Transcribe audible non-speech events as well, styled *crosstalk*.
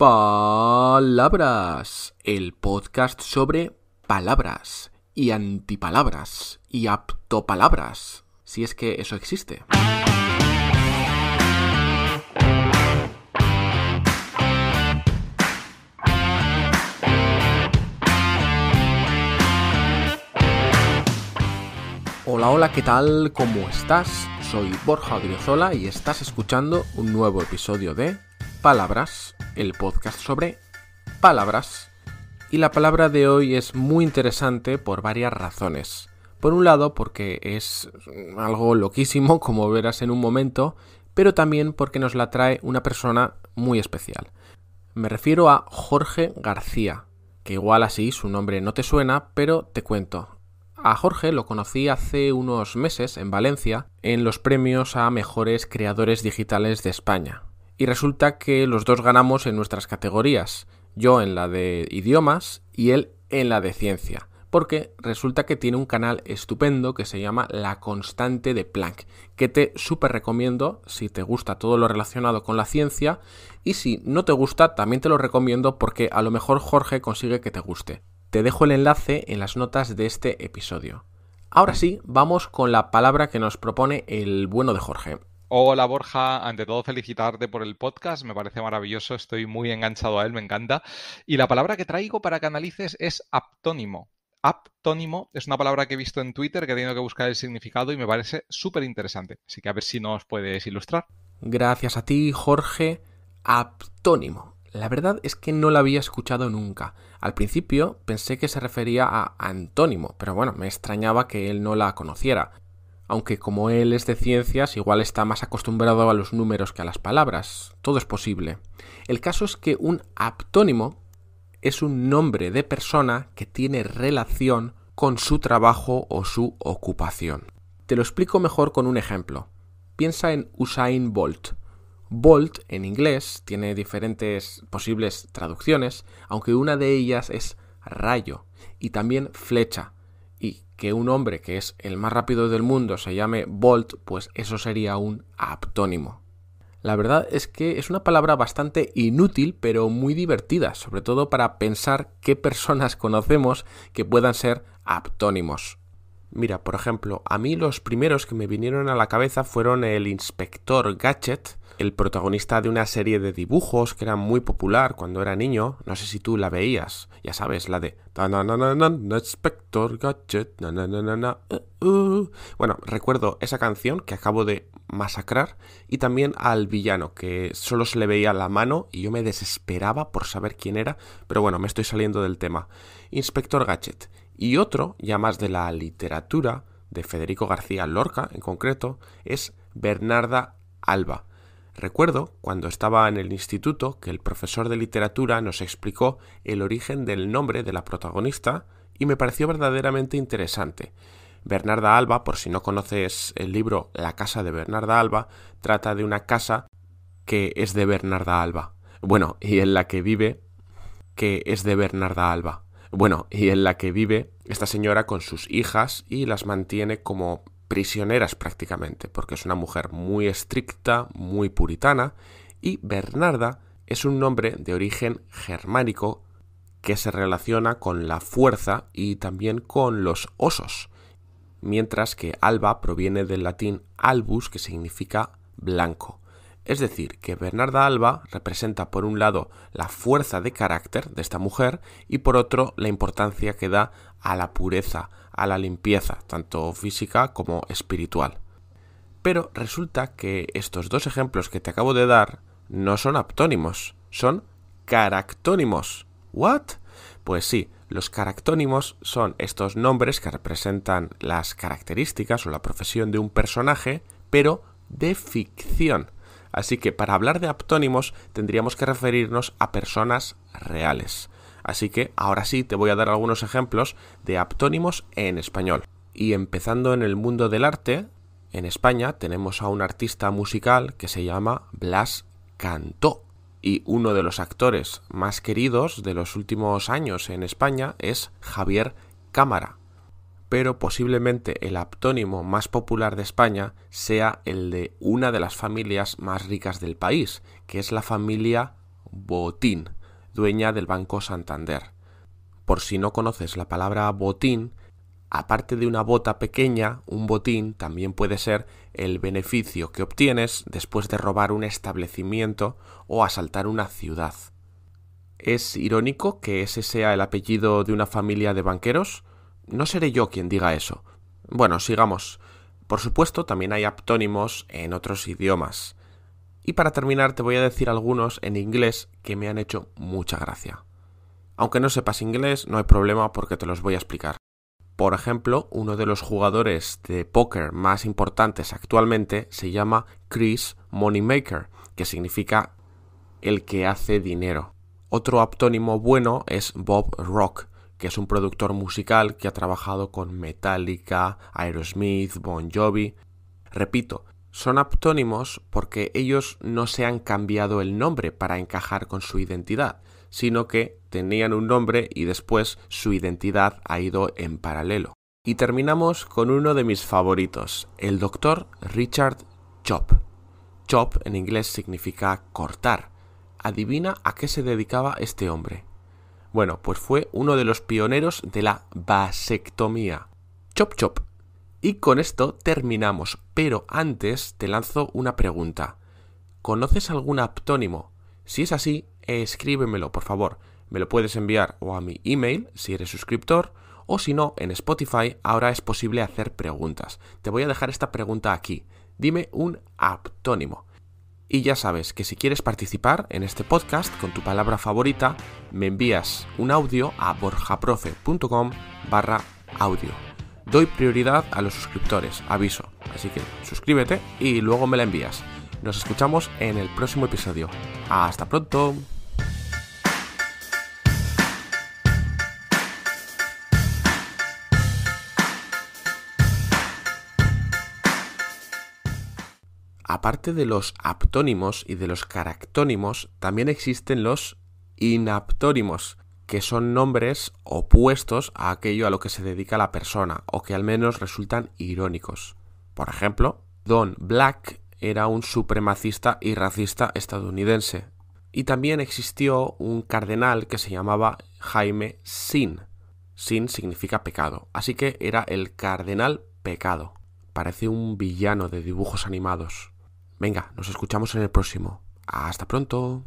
Palabras, el podcast sobre palabras y antipalabras y aptopalabras, si es que eso existe. Hola, hola, ¿qué tal? ¿Cómo estás? Soy Borja Odriozola y estás escuchando un nuevo episodio de Palabras, el podcast sobre palabras. Y la palabra de hoy es muy interesante por varias razones. Por un lado, porque es algo loquísimo, *laughs* como verás en un momento, pero también porque nos la trae una persona muy especial. Me refiero a Jorge García, que igual así su nombre no te suena, pero te cuento. A Jorge lo conocí hace unos meses en Valencia en los premios a mejores creadores digitales de España, y resulta que los dos ganamos en nuestras categorías, yo en la de idiomas y él en la de ciencia, porque resulta que tiene un canal estupendo que se llama La Constante de Planck, que te súper recomiendo si te gusta todo lo relacionado con la ciencia y si no te gusta también te lo recomiendo porque a lo mejor Jorge consigue que te guste. Te dejo el enlace en las notas de este episodio. Ahora sí, vamos con la palabra que nos propone el bueno de Jorge. Hola Borja, ante todo felicitarte por el podcast, me parece maravilloso, estoy muy enganchado a él, me encanta. Y la palabra que traigo para que analices es aptónimo. Aptónimo es una palabra que he visto en Twitter que he tenido que buscar el significado y me parece súper interesante. Así que a ver si nos puedes ilustrar. Gracias a ti, Jorge. Aptónimo. La verdad es que no la había escuchado nunca. Al principio pensé que se refería a antónimo, pero bueno, me extrañaba que él no la conociera aunque como él es de ciencias, igual está más acostumbrado a los números que a las palabras. Todo es posible. El caso es que un aptónimo es un nombre de persona que tiene relación con su trabajo o su ocupación. Te lo explico mejor con un ejemplo. Piensa en Usain Bolt. Bolt en inglés tiene diferentes posibles traducciones, aunque una de ellas es rayo y también flecha que un hombre que es el más rápido del mundo se llame Bolt, pues eso sería un aptónimo. La verdad es que es una palabra bastante inútil pero muy divertida, sobre todo para pensar qué personas *laughs* conocemos que puedan ser aptónimos. Mira, por ejemplo, a mí los primeros que me vinieron a la cabeza fueron el inspector Gadget, el protagonista de una serie de dibujos que era muy popular cuando era niño. No sé si tú la veías, ya sabes, la de... Inspector Gadget. Uh, uh". Bueno, recuerdo esa canción que acabo de masacrar y también al villano que solo se le veía la mano y yo me desesperaba por saber quién era, pero bueno, me estoy saliendo del tema. Inspector Gadget. Y otro, ya más de la literatura, de Federico García Lorca en concreto, es Bernarda Alba. Recuerdo, cuando estaba en el instituto, que el profesor de literatura nos explicó el origen del nombre de la protagonista y me pareció verdaderamente interesante. Bernarda Alba, por si no conoces el libro La casa de Bernarda Alba, trata de una casa que es de Bernarda Alba. Bueno, y en la que vive, que es de Bernarda Alba. Bueno, y en la que vive esta señora con sus hijas y las mantiene como prisioneras prácticamente, porque es una mujer muy estricta, muy puritana, y Bernarda es un nombre de origen germánico que se relaciona con la fuerza y también con los osos, mientras que Alba proviene del latín albus, que significa blanco. Es decir, que Bernarda Alba representa por un lado la fuerza de carácter de esta mujer y por otro la importancia que da a la pureza, a la limpieza, tanto física como espiritual. Pero resulta que estos dos ejemplos que te acabo de dar no son aptónimos, son caractónimos. ¿What? Pues sí, los caractónimos son estos nombres que representan las características o la profesión de un personaje, pero de ficción. Así que para hablar de aptónimos tendríamos que referirnos a personas reales. Así que ahora sí te voy a dar algunos ejemplos de aptónimos en español. Y empezando en el mundo del arte, en España tenemos a un artista musical que se llama Blas Cantó. Y uno de los actores más queridos de los últimos años en España es Javier Cámara pero posiblemente el aptónimo más popular de España sea el de una de las familias más ricas del país, que es la familia Botín, dueña del Banco Santander. Por si no conoces la palabra botín, aparte de una bota pequeña, un botín también puede ser el beneficio que obtienes después de robar un establecimiento o asaltar una ciudad. Es irónico que ese sea el apellido de una familia de banqueros, no seré yo quien diga eso. Bueno, sigamos. Por supuesto, también hay aptónimos en otros idiomas. Y para terminar te voy a decir algunos en inglés que me han hecho mucha gracia. Aunque no sepas inglés, no hay problema porque te los voy a explicar. Por ejemplo, uno de los jugadores de póker más importantes actualmente se llama Chris Moneymaker, que significa el que hace dinero. Otro aptónimo bueno es Bob Rock, que es un productor musical que ha trabajado con Metallica, Aerosmith, Bon Jovi. Repito, son aptónimos porque ellos no se han cambiado el nombre para encajar con su identidad, sino que tenían un nombre y después su identidad ha ido en paralelo. Y terminamos con uno de mis favoritos, el doctor Richard Chop. Chop en inglés significa cortar. Adivina a qué se dedicaba este hombre. Bueno, pues fue uno de los pioneros de la vasectomía. Chop chop. Y con esto terminamos, pero antes te lanzo una pregunta. ¿Conoces algún aptónimo? Si es así, escríbemelo, por favor. Me lo puedes enviar o a mi email si eres suscriptor, o si no, en Spotify ahora es posible hacer preguntas. Te voy a dejar esta pregunta aquí. Dime un aptónimo. Y ya sabes que si quieres participar en este podcast con tu palabra favorita, me envías un audio a borjaprofe.com barra audio. Doy prioridad a los suscriptores, aviso. Así que suscríbete y luego me la envías. Nos escuchamos en el próximo episodio. Hasta pronto. aparte de los aptónimos y de los caractónimos, también existen los inaptónimos, que son nombres opuestos a aquello a lo que se dedica la persona, o que al menos resultan irónicos. Por ejemplo, Don Black era un supremacista y racista estadounidense. Y también existió un cardenal que se llamaba Jaime Sin. Sin significa pecado, así que era el cardenal pecado. Parece un villano de dibujos animados. Venga, nos escuchamos en el próximo. Hasta pronto.